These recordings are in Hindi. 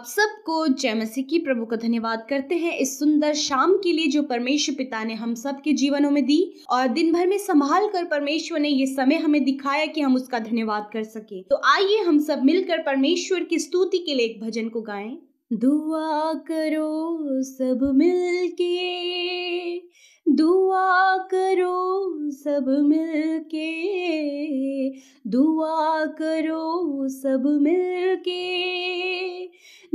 आप सबको जय मसीह की प्रभु का धन्यवाद करते हैं इस सुंदर शाम के लिए जो परमेश्वर पिता ने हम सब के जीवनों में दी और दिन भर में संभाल कर परमेश्वर ने ये समय हमें दिखाया कि हम उसका धन्यवाद कर सके तो आइए हम सब मिलकर परमेश्वर की स्तुति के लिए एक भजन को गाएं दुआ करो सब मिलके दुआ करो सब मिलके दुआ करो सब मिलके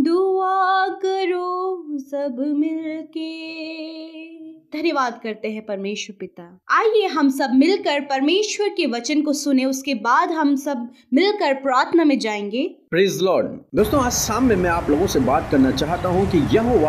दुआ करो सब मिलके धन्यवाद करते हैं परमेश्वर पिता आइए हम सब मिलकर परमेश्वर के वचन को सुने उसके बाद हम सब मिलकर प्रार्थना में जाएंगे प्रेज लॉर्ड दोस्तों आज शाम में मैं आप लोगों से बात करना चाहता हूँ कि यह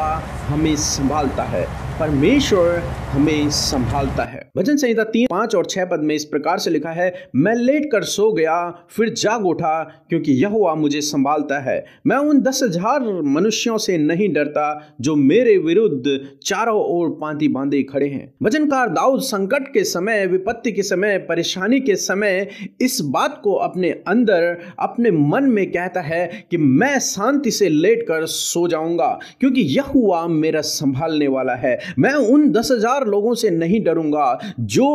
हमें संभालता है परमेश्वर हमें संभालता है भजन संहिता तीन पांच और छह पद में इस प्रकार से लिखा है मैं लेट कर सो गया फिर जाग उठा क्योंकि यह मुझे संभालता है मैं उन दस हजार मनुष्यों से नहीं डरता जो मेरे विरुद्ध चारों ओर पांति बांधे खड़े हैं भजनकार दाऊद संकट के समय विपत्ति के समय परेशानी के समय इस बात को अपने अंदर अपने मन में कहता कहता है कि मैं शांति से लेट कर सो जाऊंगा क्योंकि यह हुआ मेरा संभालने वाला है मैं उन दस हजार लोगों से नहीं डरूंगा जो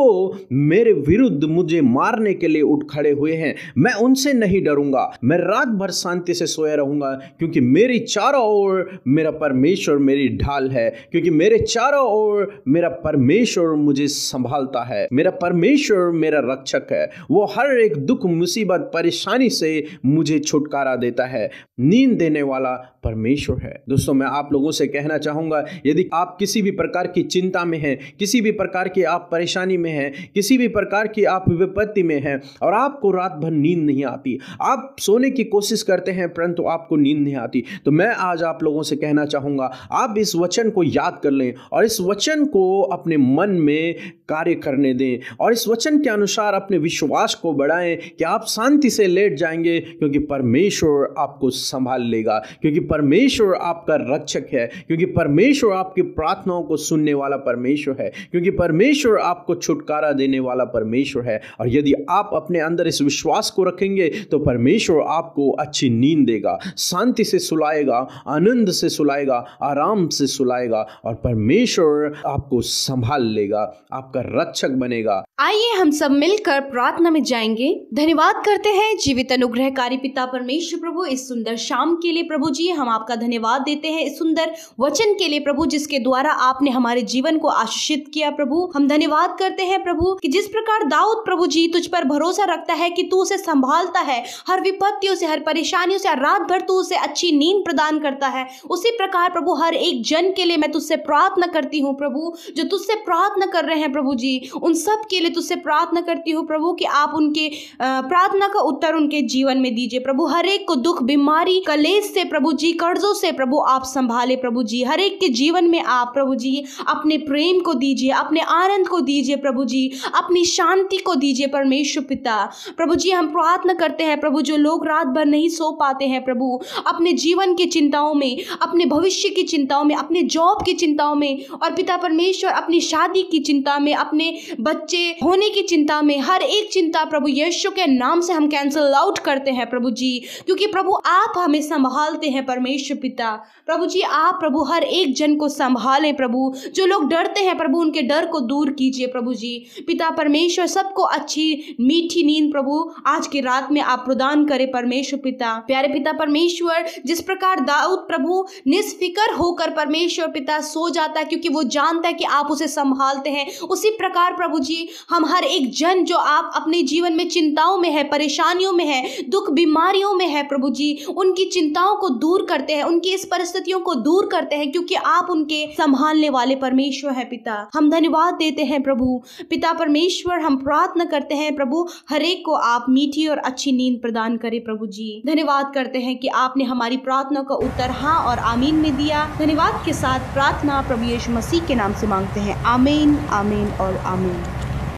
मेरे विरुद्ध मुझे मारने के लिए उठ खड़े हुए हैं मैं उनसे नहीं डरूंगा मैं रात भर शांति से सोया रहूंगा क्योंकि मेरी चारों ओर मेरा परमेश्वर मेरी ढाल है क्योंकि मेरे चारों ओर मेरा परमेश्वर मुझे संभालता है मेरा परमेश्वर मेरा रक्षक है वो हर एक दुख मुसीबत परेशानी से मुझे छुटकारा छुटकारा देता है नींद देने वाला परमेश्वर है दोस्तों मैं आप लोगों से कहना चाहूंगा यदि आप किसी भी प्रकार की चिंता में हैं किसी भी प्रकार की आप परेशानी में हैं किसी भी प्रकार की आप विपत्ति में हैं और आपको रात भर नींद नहीं आती आप सोने की कोशिश करते हैं परंतु आपको नींद नहीं आती तो मैं आज आप लोगों से कहना चाहूंगा आप इस वचन को याद कर लें और इस वचन को अपने मन में कार्य करने दें और इस वचन के अनुसार अपने विश्वास को बढ़ाएं कि आप शांति से लेट जाएंगे क्योंकि परमेश्वर परमेश्वर आपको संभाल लेगा क्योंकि परमेश्वर आपका रक्षक है क्योंकि परमेश्वर आपकी प्रार्थनाओं को सुनने वाला परमेश्वर है क्योंकि परमेश्वर आपको छुटकारा देने वाला परमेश्वर है और यदि आप अपने अंदर इस विश्वास को रखेंगे तो परमेश्वर आपको अच्छी नींद देगा शांति से सुलाएगा आनंद से सुलाएगा आराम से सुलाएगा और परमेश्वर आपको संभाल लेगा आपका रक्षक बनेगा आइए हम सब मिलकर प्रार्थना में जाएंगे धन्यवाद करते हैं जीवित अनुग्रहकारी पिता परमेश्वर परमेश्वर प्रभु इस सुंदर शाम के लिए प्रभु जी हम आपका धन्यवाद देते हैं इस सुंदर वचन के लिए प्रभु जिसके द्वारा आपने हमारे जीवन को आशीषित किया प्रभु हम धन्यवाद करते हैं प्रभु कि जिस प्रकार दाऊद प्रभु जी तुझ पर भरोसा रखता है कि तू उसे संभालता है हर विपत्तियों से हर परेशानियों से रात भर तू उसे अच्छी नींद प्रदान करता है उसी प्रकार प्रभु हर एक जन के लिए मैं तुझसे प्रार्थना करती हूँ प्रभु जो तुझसे प्रार्थना कर रहे हैं प्रभु जी उन सब के लिए तुझसे प्रार्थना करती हूँ प्रभु कि आप उनके प्रार्थना का उत्तर उनके जीवन में दीजिए प्रभु हर हरेक को दुख बीमारी कलेश से प्रभु जी कर्जों से प्रभु आप संभाले प्रभु जी हरेक के जीवन में आप प्रभु जी अपने प्रेम को दीजिए अपने आनंद को दीजिए प्रभु जी अपनी शांति को दीजिए परमेश्वर पिता प्रभु जी हम प्रार्थना करते हैं प्रभु जो लोग रात भर नहीं सो पाते हैं प्रभु अपने जीवन की चिंताओं में अपने भविष्य की चिंताओं में अपने जॉब की चिंताओं में और पिता परमेश्वर अपनी शादी की चिंता में अपने बच्चे होने की चिंता में हर एक चिंता प्रभु यीशु के नाम से हम कैंसल आउट करते हैं प्रभु जी क्योंकि प्रभु आप हमें संभालते हैं परमेश्वर पिता प्रभु जी आप प्रभु हर एक जन को संभालें प्रभु जो लोग डरते हैं प्रभु उनके डर को दूर कीजिए प्रभु जी पिता परमेश्वर सबको अच्छी मीठी नींद प्रभु आज की रात में आप प्रदान करें परमेश्वर पिता प्यारे पिता परमेश्वर जिस प्रकार दाऊद प्रभु निस्फिकर होकर परमेश्वर पिता सो जाता है क्योंकि वो जानता है कि आप उसे संभालते हैं उसी प्रकार प्रभु जी हम हर एक जन जो आप अपने जीवन में चिंताओं में है परेशानियों में है दुख बीमारियों में है प्रभु जी उनकी चिंताओं को दूर करते हैं उनकी इस परिस्थितियों को दूर करते हैं क्योंकि आप उनके संभालने वाले परमेश्वर है पिता हम धन्यवाद देते हैं प्रभु पिता परमेश्वर हम प्रार्थना करते हैं प्रभु हरेक को आप मीठी और अच्छी नींद प्रदान करें प्रभु जी धन्यवाद करते हैं कि आपने हमारी प्रार्थना का उत्तर हाँ और आमीन में दिया धन्यवाद के साथ प्रार्थना प्रभु यीशु मसीह के नाम से मांगते हैं आमीन आमीन और आमीन